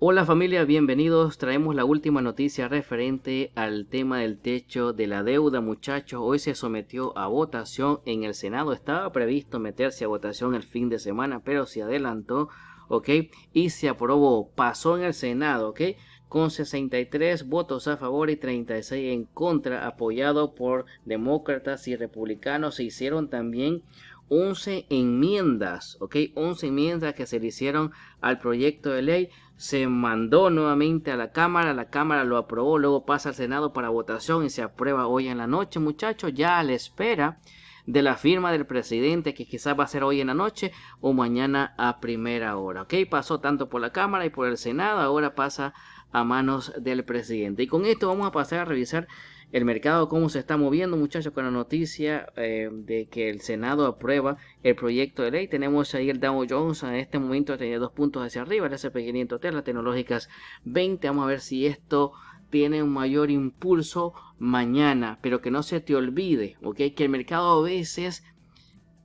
Hola familia, bienvenidos. Traemos la última noticia referente al tema del techo de la deuda, muchachos. Hoy se sometió a votación en el Senado. Estaba previsto meterse a votación el fin de semana, pero se adelantó, ¿ok? Y se aprobó, pasó en el Senado, ¿ok? Con 63 votos a favor y 36 en contra, apoyado por demócratas y republicanos, se hicieron también 11 enmiendas, ¿ok? 11 enmiendas que se le hicieron al proyecto de ley. Se mandó nuevamente a la Cámara, la Cámara lo aprobó, luego pasa al Senado para votación y se aprueba hoy en la noche, muchachos, ya a la espera de la firma del presidente que quizás va a ser hoy en la noche o mañana a primera hora. ¿ok? Pasó tanto por la Cámara y por el Senado, ahora pasa a manos del presidente. Y con esto vamos a pasar a revisar el mercado, cómo se está moviendo, muchachos, con la noticia eh, de que el Senado aprueba el proyecto de ley. Tenemos ahí el Dow Jones en este momento, tenía dos puntos hacia arriba, el SP500, las tecnológicas 20. Vamos a ver si esto tiene un mayor impulso mañana, pero que no se te olvide, ¿ok? Que el mercado a veces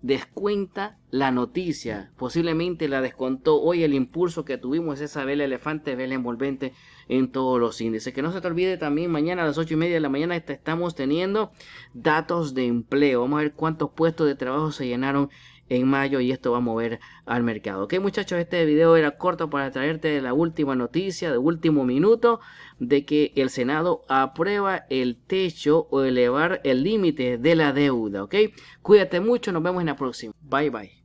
descuenta la noticia, posiblemente la descontó hoy el impulso que tuvimos, esa vela elefante, vela envolvente en todos los índices. Que no se te olvide también mañana a las 8 y media de la mañana estamos teniendo datos de empleo. Vamos a ver cuántos puestos de trabajo se llenaron en mayo y esto va a mover al mercado. Ok muchachos, este video era corto para traerte la última noticia de último minuto de que el Senado aprueba el techo o elevar el límite de la deuda. Ok, cuídate mucho, nos vemos en la próxima. Bye bye.